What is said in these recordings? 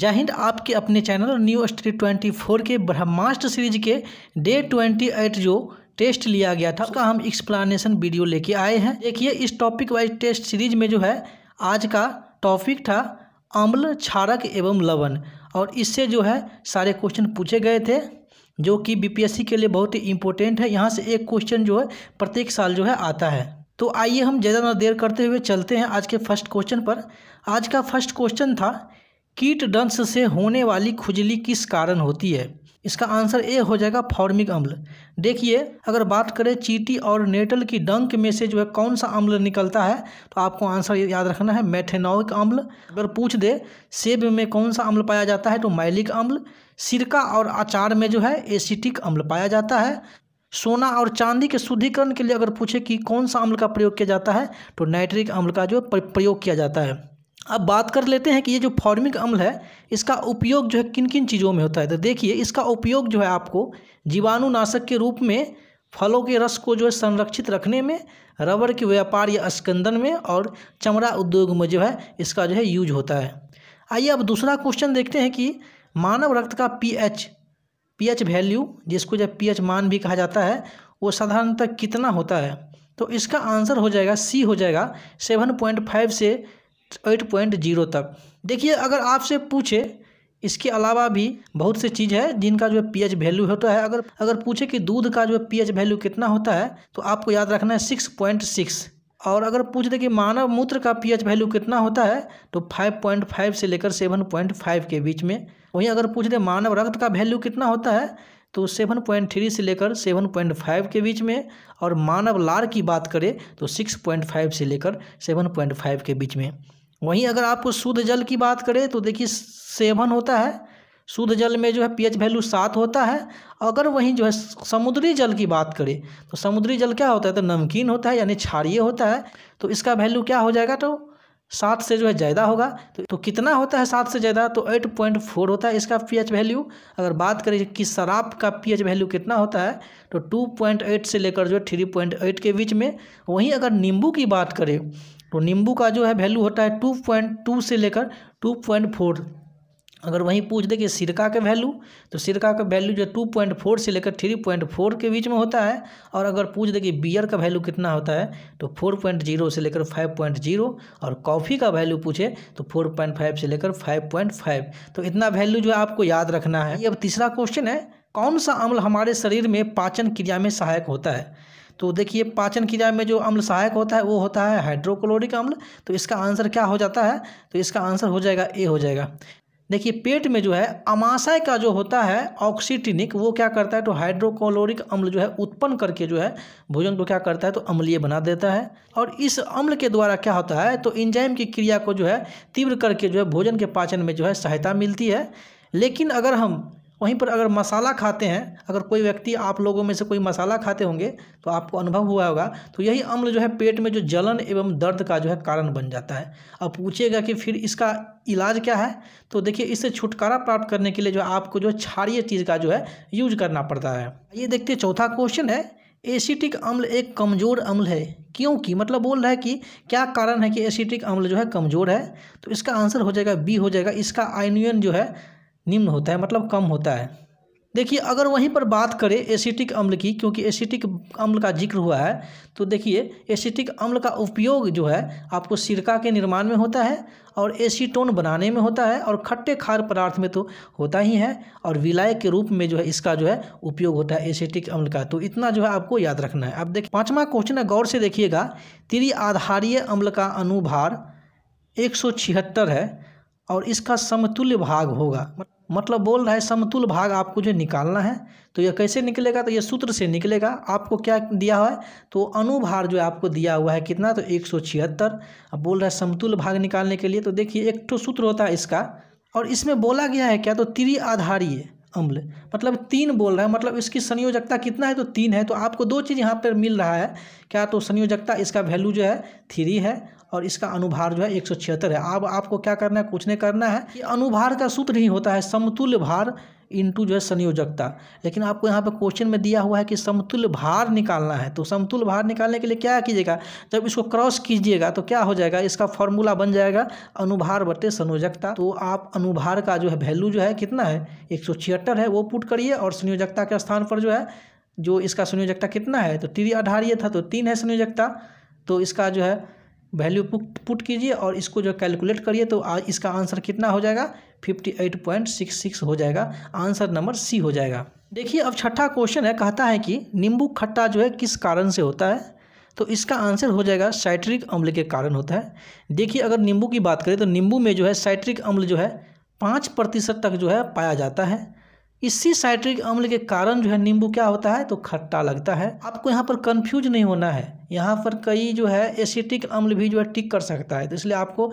जय हिंद आपके अपने चैनल और न्यू स्ट्री ट्वेंटी फोर के ब्रह्मास्त्र सीरीज के डे ट्वेंटी एट जो टेस्ट लिया गया था उसका हम एक्सप्लानेशन वीडियो लेके आए हैं देखिए इस टॉपिक वाइज टेस्ट सीरीज में जो है आज का टॉपिक था अम्ल क्षारक एवं लवण और इससे जो है सारे क्वेश्चन पूछे गए थे जो कि बी के लिए बहुत ही इम्पोर्टेंट है यहाँ से एक क्वेश्चन जो है प्रत्येक साल जो है आता है तो आइए हम ज़्यादा देर करते हुए चलते हैं आज के फर्स्ट क्वेश्चन पर आज का फर्स्ट क्वेश्चन था कीट दंश से होने वाली खुजली किस कारण होती है इसका आंसर ए हो जाएगा फॉर्मिक अम्ल देखिए अगर बात करें चीटी और नेटल की डंक में से जो है कौन सा अम्ल निकलता है तो आपको आंसर याद रखना है मैथेनॉक अम्ल अगर पूछ दे सेब में कौन सा अम्ल पाया जाता है तो माइलिक अम्ल सिरका और अचार में जो है एसिटिक अम्ल पाया जाता है सोना और चांदी के शुद्धिकरण के लिए अगर पूछे कि कौन सा अम्ल का प्रयोग किया जाता है तो नाइट्रिक अम्ल का जो प्रयोग किया जाता है अब बात कर लेते हैं कि ये जो फॉर्मिक अम्ल है इसका उपयोग जो है किन किन चीज़ों में होता है तो देखिए इसका उपयोग जो है आपको जीवाणुनाशक के रूप में फलों के रस को जो है संरक्षित रखने में रबर के व्यापार या स्कंदन में और चमड़ा उद्योग में जो है इसका जो है यूज होता है आइए अब दूसरा क्वेश्चन देखते हैं कि मानव रक्त का पीएच पीएच वैल्यू जिसको पी पीएच मान भी कहा जाता है वो साधारणतः कितना होता है तो इसका आंसर हो जाएगा सी हो जाएगा सेवन पॉइंट फाइव से एट पॉइंट जीरो तक देखिए अगर आपसे पूछे इसके अलावा भी बहुत से चीज़ है जिनका जो पी एच वैल्यू होता है अगर अगर पूछे कि दूध का जो पी वैल्यू कितना होता है तो आपको याद रखना है सिक्स पॉइंट सिक्स और अगर पूछ दे कि मानव मूत्र का पीएच वैल्यू कितना होता है तो 5.5 से लेकर 7.5 के बीच में वहीं अगर पूछ दे मानव रक्त का वैल्यू कितना होता है तो 7.3 से लेकर 7.5 के बीच में और मानव लार की बात करें तो 6.5 से लेकर 7.5 के बीच में वहीं अगर आपको शुद्ध जल की बात करें तो देखिए सेवन होता है शुद्ध जल में जो है पीएच वैल्यू सात होता है अगर वहीं जो है समुद्री जल की बात करें तो समुद्री जल क्या होता है तो नमकीन होता है यानी क्षारिय होता है तो इसका वैल्यू क्या हो जाएगा तो सात से जो है ज़्यादा होगा तो, तो कितना होता है सात से ज़्यादा तो एट पॉइंट फोर होता है इसका पीएच वैल्यू अगर बात करें कि शराब का पीएच वैल्यू कितना होता है तो टू पॉइंट एट से लेकर जो है थ्री पॉइंट एट के बीच में वहीं अगर नींबू की बात करें तो नींबू का जो है वैल्यू होता है टू पॉइंट टू से लेकर टू पॉइंट फोर अगर वहीं पूछ दे कि सिरका का वैल्यू तो सिरका का वैल्यू जो टू पॉइंट फोर से लेकर थ्री पॉइंट फोर के बीच में होता है और अगर पूछ दे कि बियर का वैल्यू कितना होता है तो फोर पॉइंट जीरो से लेकर फाइव पॉइंट जीरो और कॉफ़ी का वैल्यू पूछे तो फोर पॉइंट फाइव से लेकर फाइव पॉइंट फाइव तो इतना वैल्यू जो है आपको याद रखना है ये अब तीसरा क्वेश्चन है कौन सा अम्ल हमारे शरीर में पाचन क्रिया में सहायक होता है तो देखिए पाचन क्रिया में जो अम्ल सहायक होता है वो होता है हाइड्रोक्लोरिक अम्ल तो इसका आंसर क्या हो जाता है तो इसका आंसर हो जाएगा ए हो जाएगा देखिए पेट में जो है अमाशय का जो होता है ऑक्सीटिनिक वो क्या करता है तो हाइड्रोक्लोरिक अम्ल जो है उत्पन्न करके जो है भोजन को क्या करता है तो अम्लीय बना देता है और इस अम्ल के द्वारा क्या होता है तो इंजाइम की क्रिया को जो है तीव्र करके जो है भोजन के पाचन में जो है सहायता मिलती है लेकिन अगर हम वहीं पर अगर मसाला खाते हैं अगर कोई व्यक्ति आप लोगों में से कोई मसाला खाते होंगे तो आपको अनुभव हुआ होगा तो यही अम्ल जो है पेट में जो जलन एवं दर्द का जो है कारण बन जाता है अब पूछिएगा कि फिर इसका इलाज क्या है तो देखिए इससे छुटकारा प्राप्त करने के लिए जो आपको जो क्षारिय चीज़ का जो है यूज करना पड़ता है ये देखते चौथा क्वेश्चन है एसिटिक अम्ल एक कमज़ोर अम्ल है क्योंकि मतलब बोल रहा है कि क्या कारण है कि एसिटिक अम्ल जो है कमज़ोर है तो इसका आंसर हो जाएगा बी हो जाएगा इसका आयनियन जो है निम्न होता है मतलब कम होता है देखिए अगर वहीं पर बात करें एसिटिक अम्ल की क्योंकि एसिटिक अम्ल का जिक्र हुआ है तो देखिए एसिटिक अम्ल का उपयोग जो है आपको सिरका के निर्माण में होता है और एसीटोन बनाने में होता है और खट्टे खार पदार्थ में तो होता ही है और विलाय के रूप में जो है इसका जो है उपयोग होता है एसिटिक अम्ल का तो इतना जो है आपको याद रखना है अब देखिए पाँचवा क्वेश्चन है गौर से देखिएगा तिरि आधारीय अम्ल का अनुभार एक है और इसका समतुल्य भाग होगा मतलब बोल रहा है समतुल्य भाग आपको जो निकालना है तो यह कैसे निकलेगा तो यह सूत्र से निकलेगा आपको क्या दिया हुआ है तो अनुभार जो आपको दिया हुआ है कितना तो एक सौ छिहत्तर अब बोल रहा है समतुल्य भाग निकालने के लिए तो देखिए एक तो सूत्र होता है इसका और इसमें बोला गया है क्या तो त्रिआधारीय अम्ल मतलब तीन बोल रहा है मतलब इसकी संयोजकता कितना है तो तीन है तो आपको दो चीज़ यहाँ पर मिल रहा है क्या तो संयोजकता इसका वैल्यू जो है थ्री है और इसका अनुभार जो है एक है अब आपको क्या करना है कुछ नहीं करना है कि अनुभार का सूत्र ही होता है समतुल्य भार इंटू जो है संयोजकता लेकिन आपको यहाँ पे क्वेश्चन में दिया हुआ है कि समतुल्य भार निकालना है तो समतुल्य भार निकालने के लिए क्या कीजिएगा जब इसको क्रॉस कीजिएगा तो क्या हो जाएगा इसका फॉर्मूला बन जाएगा अनुभार बटे संयोजकता तो आप अनुभार का जो है वैल्यू जो है कितना है एक है वो पुट करिए और संयोजकता के स्थान पर जो है जो इसका संयोजकता कितना है तो टी आधार्य था तो तीन है संयोजकता तो इसका जो है वैल्यू पुट कीजिए और इसको जो कैलकुलेट करिए तो आ, इसका आंसर कितना हो जाएगा fifty eight point six six हो जाएगा आंसर नंबर सी हो जाएगा देखिए अब छठा क्वेश्चन है कहता है कि नींबू खट्टा जो है किस कारण से होता है तो इसका आंसर हो जाएगा साइट्रिक अम्ल के कारण होता है देखिए अगर नींबू की बात करें तो नींबू में जो है साइट्रिक अम्ल जो है पाँच प्रतिशत तक जो है पाया जाता है इसी साइट्रिक अम्ल के कारण जो है नींबू क्या होता है तो खट्टा लगता है आपको यहाँ पर कन्फ्यूज नहीं होना है यहाँ पर कई जो है एसिटिक अम्ल भी जो है टिक कर सकता है तो इसलिए आपको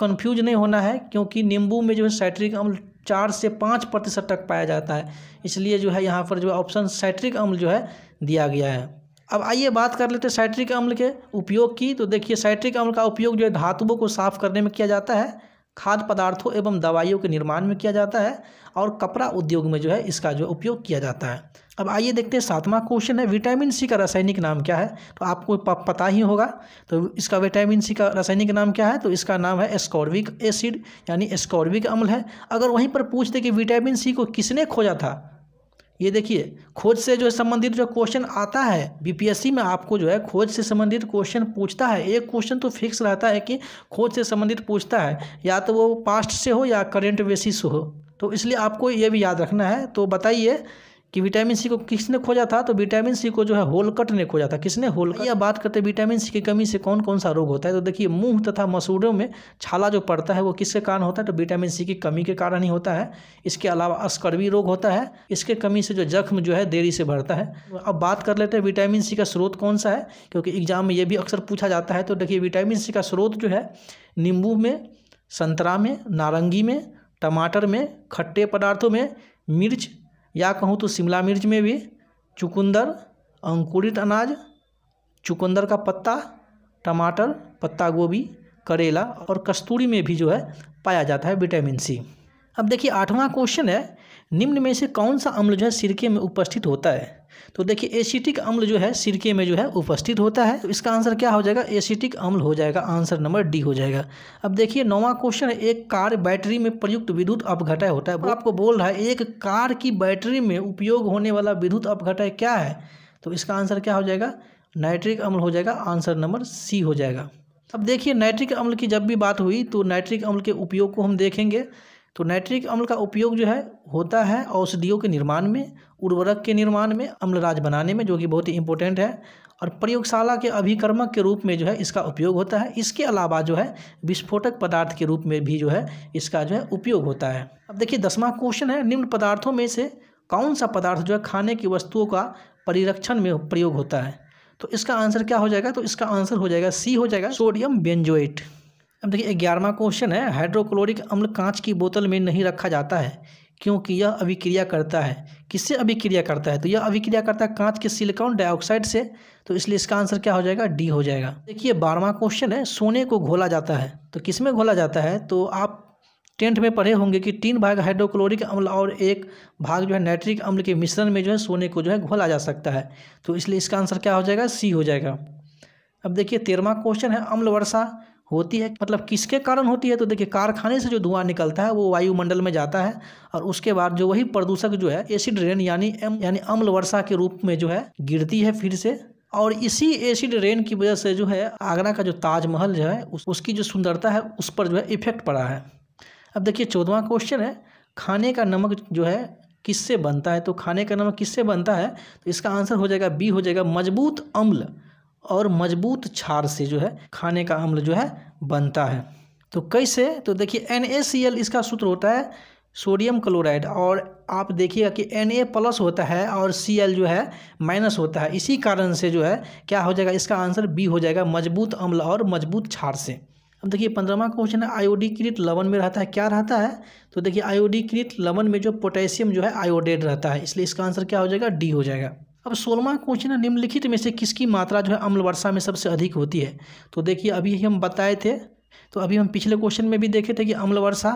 कन्फ्यूज नहीं होना है क्योंकि नींबू में जो है साइट्रिक अम्ल चार से पाँच प्रतिशत तक पाया जाता है इसलिए जो है यहाँ पर जो ऑप्शन साइट्रिक अम्ल जो है दिया गया है अब आइए बात कर लेते हैं साइट्रिक अम्ल के उपयोग की तो देखिए साइट्रिक अम्ल का उपयोग जो है धातुओं को साफ करने में किया जाता है खाद्य पदार्थों एवं दवाइयों के निर्माण में किया जाता है और कपड़ा उद्योग में जो है इसका जो उपयोग किया जाता है अब आइए देखते हैं सातवां क्वेश्चन है विटामिन सी का रासायनिक नाम क्या है तो आपको पता ही होगा तो इसका विटामिन सी का रासायनिक नाम क्या है तो इसका नाम है एस्कॉर्बिक एसिड यानी एस्कॉर्बिक अम्ल है अगर वहीं पर पूछते कि विटामिन सी को किसने खोजा था ये देखिए खोज से जो संबंधित जो क्वेश्चन आता है बीपीएससी में आपको जो है खोज से संबंधित क्वेश्चन पूछता है एक क्वेश्चन तो फिक्स रहता है कि खोज से संबंधित पूछता है या तो वो पास्ट से हो या करेंट बेसिस हो तो इसलिए आपको ये भी याद रखना है तो बताइए कि विटामिन सी को किसने खोजा था तो विटामिन सी को जो है होलकट ने खोजा था किसने होलकट या बात करते विटामिन सी की कमी से कौन कौन सा रोग होता है तो देखिए मुंह तथा मसूड़ों में छाला जो पड़ता है वो किसके कारण होता है तो विटामिन सी की कमी के कारण ही होता है इसके अलावा अस्कर्वी रोग होता है इसके कमी से जो जख्म जो है देरी से भरता है अब बात कर लेते हैं विटामिन सी का स्रोत कौन सा है क्योंकि एग्जाम में ये भी अक्सर पूछा जाता है तो देखिए विटामिन सी का स्रोत जो है नींबू में संतरा में नारंगी में टमाटर में खट्टे पदार्थों में मिर्च या कहूँ तो शिमला मिर्च में भी चुकंदर अंकुरित अनाज चुकंदर का पत्ता टमाटर पत्ता गोभी करेला और कस्तूरी में भी जो है पाया जाता है विटामिन सी अब देखिए आठवां क्वेश्चन है निम्न में से कौन सा अम्ल जो है सिरके में उपस्थित होता है तो देखिए एसिटिक अम्ल जो है सिरके में जो है उपस्थित होता है तो इसका आंसर क्या हो जाएगा एसिटिक अम्ल हो जाएगा आंसर नंबर डी हो जाएगा अब देखिए नौवा क्वेश्चन एक कार बैटरी में प्रयुक्त विद्युत अपघटय होता है आपको बोल रहा है एक कार की बैटरी में उपयोग होने वाला विद्युत अपघटय क्या है तो इसका आंसर क्या हो जाएगा नाइट्रिक अम्ल हो जाएगा आंसर नंबर सी हो जाएगा अब देखिए नाइट्रिक अम्ल की जब भी बात हुई तो नाइट्रिक अम्ल के उपयोग को हम देखेंगे तो नाइट्रिक अम्ल का उपयोग जो है होता है औषधियों के निर्माण में उर्वरक के निर्माण में अम्लराज बनाने में जो कि बहुत ही इंपॉर्टेंट है और प्रयोगशाला के अभिकर्मक के रूप में जो है इसका उपयोग होता है इसके अलावा जो है विस्फोटक पदार्थ के रूप में भी जो है इसका जो है उपयोग होता है अब देखिए दसवां क्वेश्चन है निम्न पदार्थों में से कौन सा पदार्थ जो है खाने की वस्तुओं का परिरक्षण में प्रयोग होता है तो इसका आंसर क्या हो जाएगा तो इसका आंसर हो जाएगा सी हो जाएगा सोडियम बेंजोएट अब देखिए ग्यारहवा क्वेश्चन है हाइड्रोक्लोरिक अम्ल कांच की बोतल में नहीं रखा जाता है क्योंकि यह अभिक्रिया करता है किससे अभिक्रिया करता है तो यह अभिक्रिया करता है कांच के सिलिकॉन डाइऑक्साइड से तो इसलिए इसका आंसर क्या हो जाएगा डी हो जाएगा देखिए बारहवा क्वेश्चन है सोने को घोला जाता है तो किस में घोला जाता है तो आप टेंथ में पढ़े होंगे कि तीन भाग हाइड्रोक्लोरिक अम्ल और एक भाग जो है नाइट्रिक अम्ल के मिश्रण में जो है सोने को जो है घोला जा सकता है तो इसलिए इसका आंसर क्या हो जाएगा सी हो जाएगा अब देखिए तेरहवा क्वेश्चन है अम्ल वर्षा होती है मतलब किसके कारण होती है तो देखिए कारखाने से जो धुआं निकलता है वो वायुमंडल में जाता है और उसके बाद जो वही प्रदूषक जो है एसिड रेन यानी एम यानी अम्ल वर्षा के रूप में जो है गिरती है फिर से और इसी एसिड रेन की वजह से जो है आगरा का जो ताजमहल जो है उस, उसकी जो सुंदरता है उस पर जो है इफेक्ट पड़ा है अब देखिए चौदवा क्वेश्चन है खाने का नमक जो है किससे बनता है तो खाने का नमक किससे बनता है तो इसका आंसर हो जाएगा बी हो जाएगा मजबूत अम्ल और मजबूत छार से जो है खाने का अम्ल जो है बनता है तो कैसे तो देखिए एन इसका सूत्र होता है सोडियम क्लोराइड और आप देखिएगा कि एन ए प्लस होता है और सी एल जो है माइनस होता है इसी कारण से जो है क्या हो जाएगा इसका आंसर बी हो जाएगा मजबूत अम्ल और मजबूत छार से अब देखिए पंद्रहवा क्वेश्चन है आयोडीकृत लवण में रहता है क्या रहता है तो देखिए आयोडीकृत लवण में जो पोटेशियम जो है आयोडेड रहता है इसलिए इसका आंसर क्या हो जाएगा डी हो जाएगा अब सोलवा क्वेश्चन है निम्नलिखित में से किसकी मात्रा जो है अम्ल वर्षा में सबसे अधिक होती है तो देखिए अभी हम बताए थे तो अभी हम पिछले क्वेश्चन में भी देखे थे कि अम्ल वर्षा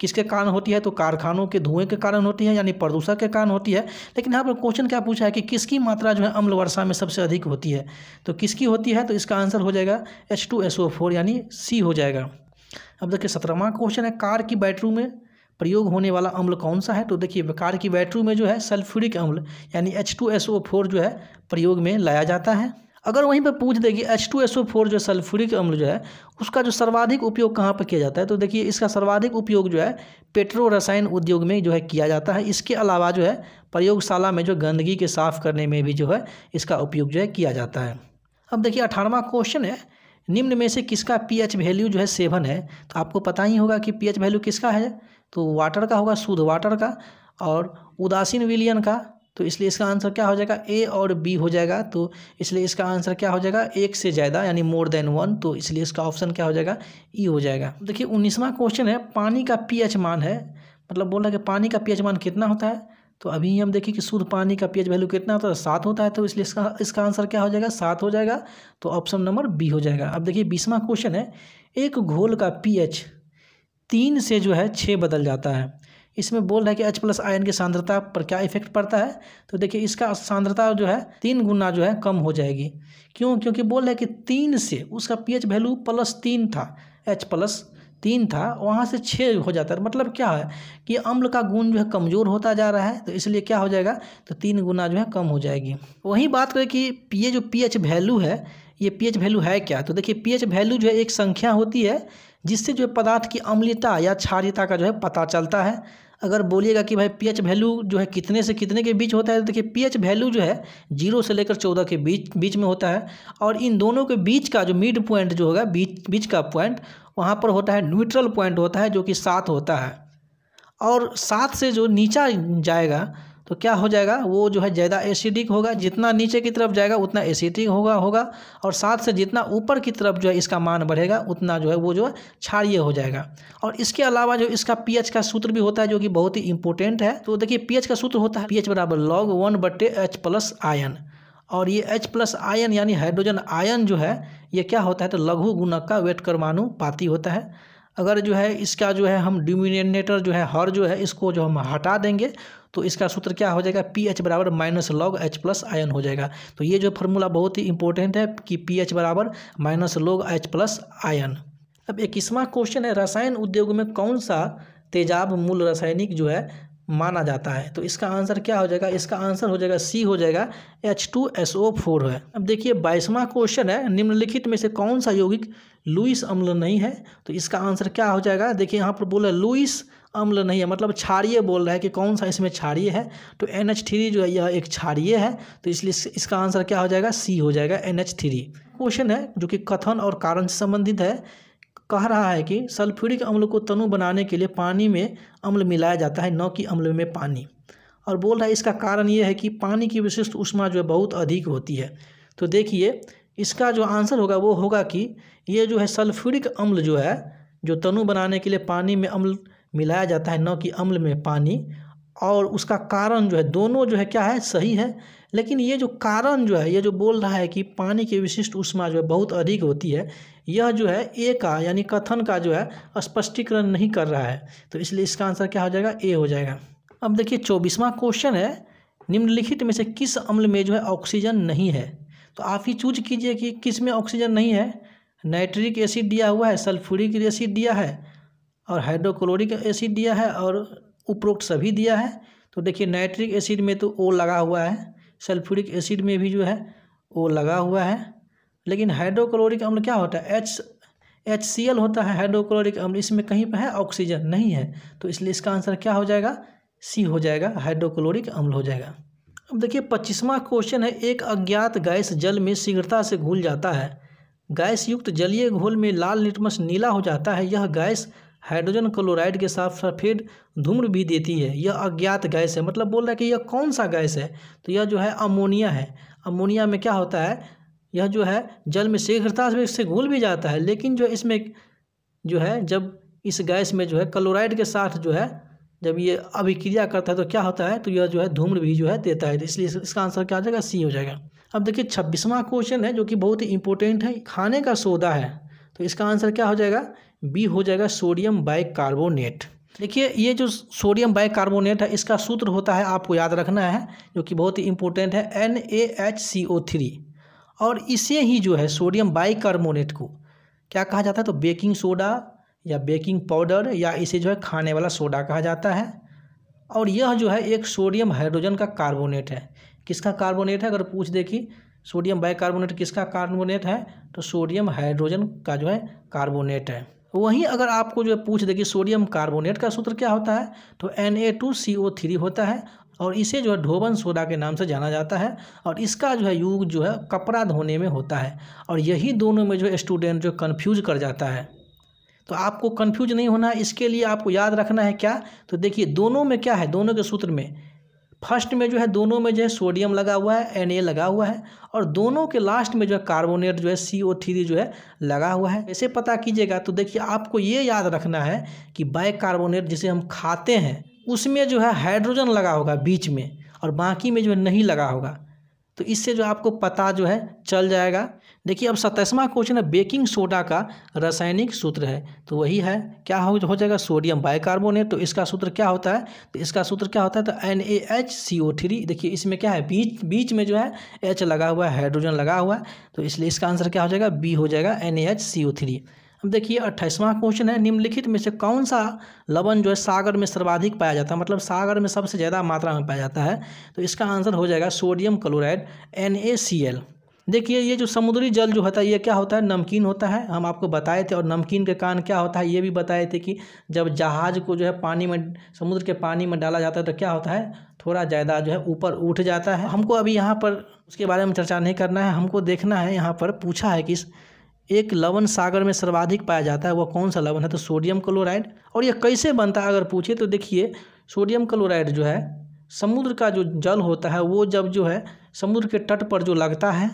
किसके कारण होती है तो कारखानों के धुएं के कारण होती है यानी प्रदूषण के कारण होती है लेकिन यहाँ पर क्वेश्चन क्या पूछा है कि किसकी मात्रा जो है अम्ल वर्षा में सबसे अधिक होती है तो किसकी होती है तो इसका आंसर हो जाएगा H two S O four यानी सी हो जाएगा अब देखिए सत्रहवा क्वेश्चन है कार की बैटरी में प्रयोग होने वाला अम्ल कौन सा है तो देखिए कार की बैटरी में जो है सल्फ्यूरिक अम्ल यानी एच जो है प्रयोग में लाया जाता है अगर वहीं पर पूछ देगी H two S O four जो सल्फ्यूरिक अम्ल जो है उसका जो सर्वाधिक उपयोग कहाँ पर किया जाता है तो देखिए इसका सर्वाधिक उपयोग जो है पेट्रो रसायन उद्योग में जो है किया जाता है इसके अलावा जो है प्रयोगशाला में जो गंदगी के साफ़ करने में भी जो है इसका उपयोग जो है किया जाता है अब देखिए अठारहवा क्वेश्चन है निम्न में से किसका पीएच वैल्यू जो है सेवन है तो आपको पता ही होगा कि पीएच वैल्यू किसका है तो वाटर का होगा शुद्ध वाटर का और उदासीन विलियन का तो इसलिए इसका आंसर क्या हो जाएगा ए और बी हो जाएगा तो इसलिए इसका आंसर क्या हो जाएगा एक से ज़्यादा यानी मोर देन वन तो इसलिए इसका ऑप्शन क्या हो जाएगा ई e हो जाएगा देखिए उन्नीसवां क्वेश्चन है पानी का पीएच मान है मतलब बोला कि पानी का पीएच मान कितना होता है तो अभी हम देखें कि शुद्ध पानी का पीएच वैल्यू कितना होता है तो सात होता है तो इसलिए इसका इसका आंसर क्या हो जाएगा सात हो जाएगा तो ऑप्शन नंबर बी हो जाएगा अब देखिए बीसवा क्वेश्चन है एक घोल का पीएच तीन से जो है छः बदल जाता है इसमें बोल रहा है कि एच प्लस आयन की सांद्रता पर क्या इफेक्ट पड़ता है तो देखिए इसका सांद्रता जो है तीन गुना जो है कम हो जाएगी क्यों क्योंकि बोल रहा है कि तीन से उसका पीएच वैल्यू प्लस तीन था एच प्लस तीन था वहाँ से छः हो जाता है मतलब क्या है कि अम्ल का गुण जो है कमज़ोर होता जा रहा है तो इसलिए क्या हो जाएगा तो तीन गुना जो है कम हो जाएगी वही बात करें कि ये जो पी एच वैल्यू है ये पी एच वैल्यू है क्या तो देखिए पी एच वैल्यू जो है एक संख्या होती है जिससे जो है पदार्थ की अम्लता या क्षार्यता का जो है पता चलता है अगर बोलिएगा कि भाई पीएच वैल्यू जो है कितने से कितने के बीच होता है तो देखिए पीएच वैल्यू जो है जीरो से लेकर चौदह के बीच बीच में होता है और इन दोनों के बीच का जो मिड पॉइंट जो होगा बीच बीच का पॉइंट वहाँ पर होता है न्यूट्रल पॉइंट होता है जो कि सात होता है और सात से जो नीचा जाएगा तो क्या हो जाएगा वो जो है ज़्यादा एसिडिक होगा जितना नीचे की तरफ जाएगा उतना एसिडिक होगा होगा और साथ से जितना ऊपर की तरफ जो है इसका मान बढ़ेगा उतना जो है वो जो है क्षारिय हो जाएगा और इसके अलावा जो इसका पीएच का सूत्र भी होता है जो कि बहुत ही इंपॉर्टेंट है तो देखिए पी का सूत्र होता है पी बराबर लॉग वन बट्टे एच प्लस आयन और ये H प्लस आयन यानी हाइड्रोजन आयन जो है ये क्या होता है तो लघु गुणक का वेट पाती होता है अगर जो है इसका जो है हम डिमिनेटर जो है हर जो है इसको जो हम हटा देंगे तो इसका सूत्र क्या हो जाएगा पी एच बराबर minus log H plus ion हो जाएगा तो ये जो फॉर्मूला बहुत ही इंपॉर्टेंट है कि पी एच बराबर minus log H plus ion अब इक्कीसवां क्वेश्चन है रसायन उद्योग में कौन सा तेजाब मूल रासायनिक जो है माना जाता है तो इसका आंसर क्या हो जाएगा इसका आंसर हो जाएगा सी हो जाएगा H two S O four है अब देखिए बाईसवां क्वेश्चन है निम्नलिखित में से कौन सा यौगिक लुइस अम्ल नहीं है तो इसका आंसर क्या हो जाएगा देखिए यहाँ पर बोला लुइस अम्ल नहीं है मतलब क्षारिय बोल रहा है कि कौन सा इसमें क्षारीय है तो एन एच थ्री जो है यह एक क्षारिय है तो इसलिए इसका आंसर क्या हो जाएगा सी हो जाएगा एन एच थ्री क्वेश्चन है जो कि कथन और कारण से संबंधित है कह रहा है कि सल्फ्यूरिक अम्ल को तनु बनाने के लिए पानी में अम्ल मिलाया जाता है न कि अम्ल में पानी और बोल रहा है इसका कारण यह है कि पानी की विशिष्ट उष्मा जो है बहुत अधिक होती है तो देखिए इसका जो आंसर होगा वो होगा कि ये जो है सल्फ्यूरिक अम्ल जो है जो तनु बनाने के लिए पानी में अम्ल मिलाया जाता है न कि अम्ल में पानी और उसका कारण जो है दोनों जो है क्या है सही है लेकिन ये जो कारण जो है ये जो बोल रहा है कि पानी की विशिष्ट उष्मा जो है बहुत अधिक होती है यह जो है ए का यानी कथन का जो है स्पष्टीकरण नहीं कर रहा है तो इसलिए इसका आंसर क्या हो जाएगा ए हो जाएगा अब देखिए चौबीसवां क्वेश्चन है निम्नलिखित में से किस अम्ल में जो है ऑक्सीजन नहीं है तो आप ही चूज कीजिए कि किस में ऑक्सीजन नहीं है नाइट्रिक एसिड दिया हुआ है सल्फ्यूरिक एसिड दिया है और हाइड्रोक्लोरिक एसिड दिया है और उपरोक्त सभी दिया है तो देखिए नाइट्रिक एसिड में तो ओ लगा हुआ है सल्फ्यूरिक एसिड में भी जो है ओ लगा हुआ है लेकिन हाइड्रोक्लोरिक अम्ल क्या होता है एच एच सी एल होता है हाइड्रोक्लोरिक अम्ल इसमें कहीं पर है ऑक्सीजन नहीं है तो इसलिए इसका आंसर क्या हो जाएगा सी हो जाएगा हाइड्रोक्लोरिक अम्ल हो जाएगा अब देखिए पच्चीसवा क्वेश्चन है एक अज्ञात गैस जल में शीघ्रता से घुल जाता है गैस युक्त जलीय घोल में लाल लिटमस नीला हो जाता है यह गैस हाइड्रोजन क्लोराइड के साथ सफ़ेद धूम्र भी देती है यह अज्ञात गैस है मतलब बोल रहा है कि यह कौन सा गैस है तो यह जो है अमोनिया है अमोनिया में क्या होता है यह जो है जल में शीघ्रता से इससे घुल भी जाता है लेकिन जो इसमें जो है जब इस गैस में जो है क्लोराइड के साथ जो है जब ये अभिक्रिया करता है तो क्या होता है तो यह जो है धूम्र भी जो है देता है इसलिए इसका आंसर क्या हो जाएगा सी हो जाएगा अब देखिए छब्बीसवां क्वेश्चन है जो कि बहुत ही इंपॉर्टेंट है खाने का सौदा है तो इसका आंसर क्या हो जाएगा बी हो जाएगा सोडियम बाइकार्बोनेट देखिए ये जो सोडियम बाइकार्बोनेट है इसका सूत्र होता है आपको याद रखना है जो कि बहुत ही इम्पोर्टेंट है N A H C O three और इसे ही जो है सोडियम बाइकार्बोनेट को क्या कहा जाता है तो बेकिंग सोडा या बेकिंग पाउडर या इसे जो है खाने वाला सोडा कहा जाता है और यह जो है एक सोडियम हाइड्रोजन का कार्बोनेट है किसका कार्बोनेट है अगर पूछ दे कि सोडियम बाइकार्बोनेट किसका कार्बोनेट है तो सोडियम हाइड्रोजन का जो है कार्बोनेट है वहीं अगर आपको जो है पूछ दे कि सोडियम कार्बोनेट का सूत्र क्या होता है तो N A two C O three होता है और इसे जो है ढोबन सोडा के नाम से जाना जाता है और इसका जो है युग जो है कपड़ा धोने में होता है और यही दोनों में जो स्टूडेंट जो कन्फ्यूज कर जाता है तो आपको कन्फ्यूज नहीं होना इसके लिए आपको याद रखना है क्या तो देखिए दोनों में क्या है दोनों के सूत्र में फर्स्ट में जो है दोनों में जो है सोडियम लगा हुआ है एन लगा हुआ है और दोनों के लास्ट में जो है कार्बोनेट जो है सी ओ थ्री जो है लगा हुआ है ऐसे पता कीजिएगा तो देखिए आपको ये याद रखना है कि बाय कार्बोनेट जिसे हम खाते हैं उसमें जो है हाइड्रोजन लगा होगा बीच में और बाकी में जो है नहीं लगा होगा तो इससे जो आपको पता जो है चल जाएगा देखिए अब सत्ताईसवां क्वेश्चन है बेकिंग सोडा का रासायनिक सूत्र है तो वही है क्या हो हो जाएगा सोडियम बाइकार्बोनेट तो इसका सूत्र क्या होता है तो इसका सूत्र क्या होता है तो N A H C O three देखिए इसमें क्या है बीच बीच में जो है एच लगा हुआ है हाइड्रोजन लगा हुआ है तो इसलिए इसका आंसर क्या हो जाएगा बी हो जाएगा N A H C O three देखिए अट्ठाईसवां क्वेश्चन है निम्नलिखित में से कौन सा लवण जो है सागर में सर्वाधिक पाया जाता है मतलब सागर में सबसे ज़्यादा मात्रा में पाया जाता है तो इसका आंसर हो जाएगा सोडियम क्लोराइड एन देखिए ये जो समुद्री जल जो होता है ये क्या होता है नमकीन होता है हम आपको बताए थे और नमकीन के कारण क्या होता है ये भी बताए थे कि जब जहाज़ को जो है पानी में समुद्र के पानी में डाला जाता है तो क्या होता है थोड़ा ज़्यादा जो है ऊपर उठ जाता है हमको अभी यहाँ पर उसके बारे में चर्चा नहीं करना है हमको देखना है यहाँ पर पूछा है कि एक लवण सागर में सर्वाधिक पाया जाता है वह कौन सा लवण है तो सोडियम क्लोराइड और यह कैसे बनता है अगर पूछे तो देखिए सोडियम क्लोराइड जो है समुद्र का जो जल होता है वो जब जो है समुद्र के तट पर जो लगता है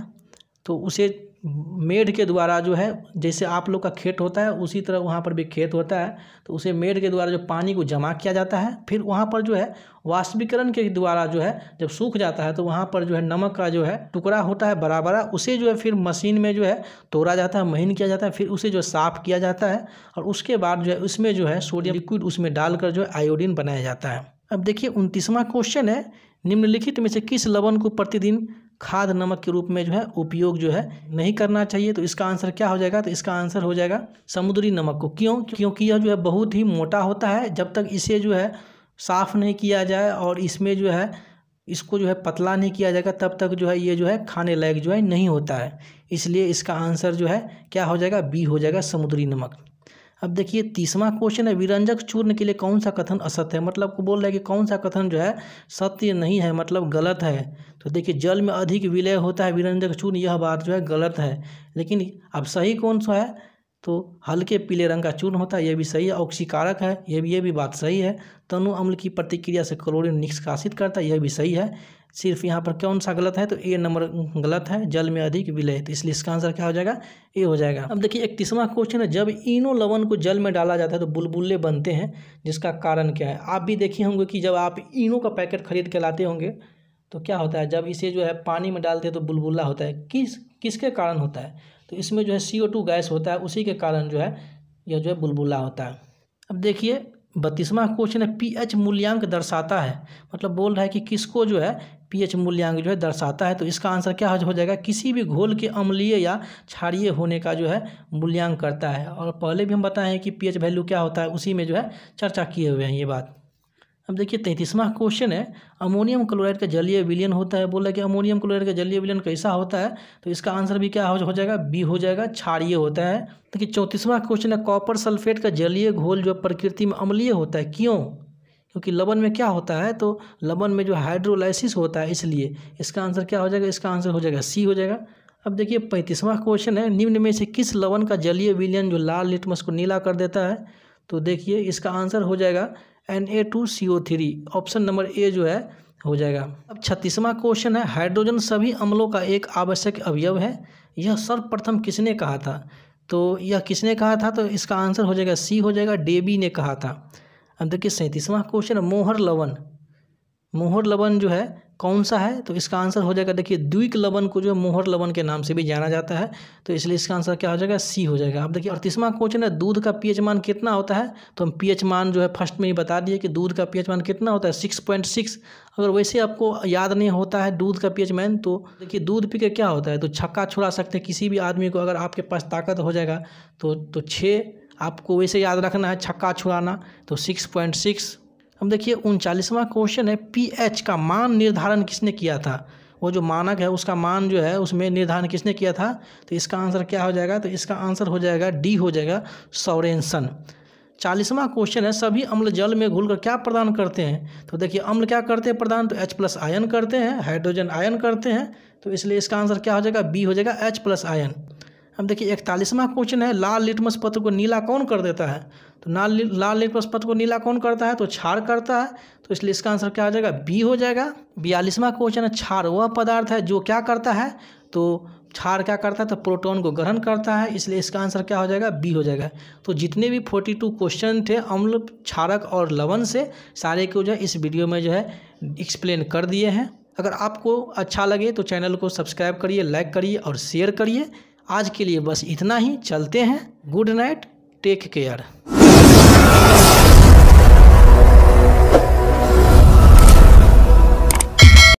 तो उसे मेढ के द्वारा जो है जैसे आप लोग का खेत होता है उसी तरह वहाँ पर भी खेत होता है तो उसे मेढ के द्वारा जो पानी को जमा किया जाता है फिर वहाँ पर जो है वाष्पीकरण के द्वारा जो है जब सूख जाता है तो वहाँ पर जो है नमक का जो है टुकड़ा होता है बराबर उसे जो है फिर मशीन में जो है तोड़ा जाता है महीन किया जाता है फिर उसे जो साफ़ किया जाता है और उसके बाद जो है उसमें जो है सोडियम लिक्विड उसमें डालकर जो है आयोडीन बनाया जाता है अब देखिए उनतीसवां क्वेश्चन है निम्नलिखित में से किस लवण को प्रतिदिन खाद नमक के रूप में जो है उपयोग जो है नहीं करना चाहिए तो इसका आंसर क्या हो जाएगा तो इसका आंसर हो जाएगा समुद्री नमक को क्यों क्योंकि यह जो है बहुत ही मोटा होता है जब तक इसे जो है साफ़ नहीं किया जाए और इसमें जो है इसको जो है पतला नहीं किया जाएगा तब तक जो है ये जो है खाने लायक जो है नहीं होता है इसलिए इसका आंसर जो है क्या हो जाएगा बी हो जाएगा समुद्री नमक अब देखिए तीसवा क्वेश्चन है विरंजक चूर्ण के लिए कौन सा कथन असत्य है मतलब को बोल रहा है कि कौन सा कथन जो है सत्य नहीं है मतलब गलत है तो देखिए जल में अधिक विलय होता है विरंजक चूर्ण यह बात जो है गलत है लेकिन अब सही कौन सा है तो हल्के पीले रंग का चूर्ण होता है यह भी सही है ऑक्सीकारक है यह भी ये भी बात सही है तनु अम्ल की प्रतिक्रिया से क्लोरिन निष्कासित करता है यह भी सही है सिर्फ यहाँ पर कौन सा गलत है तो ए नंबर गलत है जल में अधिक विलय तो इसलिए इसका आंसर क्या हो जाएगा ए हो जाएगा अब देखिए इकतीसवां क्वेश्चन है जब इनो लवन को जल में डाला जाता है तो बुलबुल्ले बनते हैं जिसका कारण क्या है आप भी देखे होंगे कि जब आप इनो का पैकेट खरीद के लाते होंगे तो क्या होता है जब इसे जो है पानी में डालते हैं तो बुलबुल्ला होता है किस किसके कारण होता है तो इसमें जो है सी ओ टू गैस होता है उसी के कारण जो है यह जो है बुलबुला होता है अब देखिए बत्तीसवा क्वेश्चन है पीएच मूल्यांक दर्शाता है मतलब बोल रहा है कि किसको जो है पीएच मूल्यांक जो है दर्शाता है तो इसका आंसर क्या हो जाएगा किसी भी घोल के अम्लीय या क्षारीय होने का जो है मूल्यांक करता है और पहले भी हम बताएं कि पीएच वैल्यू क्या होता है उसी में जो है चर्चा किए हुए हैं ये बात अब देखिए तैंतीसवा क्वेश्चन है अमोनियम क्लोराइड का जलीय विलियन होता है बोला कि अमोनियम क्लोराइड का जलीय विलियन कैसा होता है तो इसका आंसर भी क्या हो जाएगा बी हो जाएगा क्षारीय होता है देखिए चौंतीसवा क्वेश्चन है कॉपर सल्फेट का जलीय घोल जो प्रकृति में अम्लीय होता है क्यों क्योंकि लवन में क्या होता है तो लवन में जो हाइड्रोलाइसिस होता है इसलिए इसका आंसर क्या हो जाएगा इसका आंसर हो जाएगा सी हो जाएगा अब देखिए पैंतीसवां क्वेश्चन है निम्न में से किस लवन का जलीय विलियन जो लाल लिटमस को नीला कर देता है तो देखिए इसका आंसर हो जाएगा N A two C O three option number A जो है हो जाएगा अब छत्तीसवां क्वेश्चन है हाइड्रोजन सभी अम्लों का एक आवश्यक अवयव है यह सर्वप्रथम किसने कहा था तो यह किसने कहा था तो इसका आंसर हो जाएगा सी हो जाएगा डेबी ने कहा था अब देखिए सैंतीसवां क्वेश्चन है मोहर लवन मोहर लवन जो है कौन सा है तो इसका आंसर हो जाएगा देखिए द्विक लवन को जो है मोहर लवन के नाम से भी जाना जाता है तो इसलिए इसका आंसर क्या हो जाएगा सी हो जाएगा अब देखिए अड़तीसवां क्वेश्चन है दूध का पीएच मान कितना होता है तो हम पीएच मान जो है फर्स्ट में ही बता दिए कि दूध का पीएच मान कितना होता है सिक्स पॉइंट सिक्स अगर वैसे आपको याद नहीं होता है दूध का पीएच मान तो देखिए दूध पी के क्या होता है तो छक्का छुड़ा सकते हैं किसी भी आदमी को अगर आपके पास ताकत हो जाएगा तो तो छः आपको वैसे याद रखना है छक्का छुड़ाना तो सिक्स पॉइंट सिक्स हम देखिए उनचालीसवां क्वेश्चन है पीएच का मान निर्धारण किसने किया था वो जो मानक है उसका मान जो है उसमें निर्धारण किसने किया था तो इसका आंसर क्या हो जाएगा तो इसका आंसर हो जाएगा डी हो जाएगा सौरेंसन चालीसवां क्वेश्चन है सभी अम्ल जल में घुलकर क्या प्रदान करते हैं तो देखिए अम्ल क्या करते हैं प्रदान तो H प्लस आयन करते हैं हाइड्रोजन आयन करते हैं तो इसलिए इसका आंसर क्या हो जाएगा बी हो जाएगा H प्लस आयन अब देखिए इकतालीसवां क्वेश्चन है लाल लिटमस पत्र को नीला कौन कर देता है तो लाल लाल लिटमस पत्र को नीला कौन करता है तो छार करता है तो इसलिए इसका आंसर क्या हो जाएगा बी हो जाएगा बयालीसवां क्वेश्चन है छार वह पदार्थ है जो क्या करता है तो छार क्या करता है तो प्रोटोन को ग्रहण करता है इसलिए इसका आंसर क्या हो जाएगा बी हो जाएगा तो जितने भी फोर्टी टू क्वेश्चन थे अम्ल क्षारक और लवण से सारे को जो है इस वीडियो में जो है एक्सप्लेन कर दिए हैं अगर आपको अच्छा लगे तो चैनल को सब्सक्राइब करिए लाइक करिए और शेयर करिए आज के लिए बस इतना ही चलते हैं गुड नाइट टेक केयर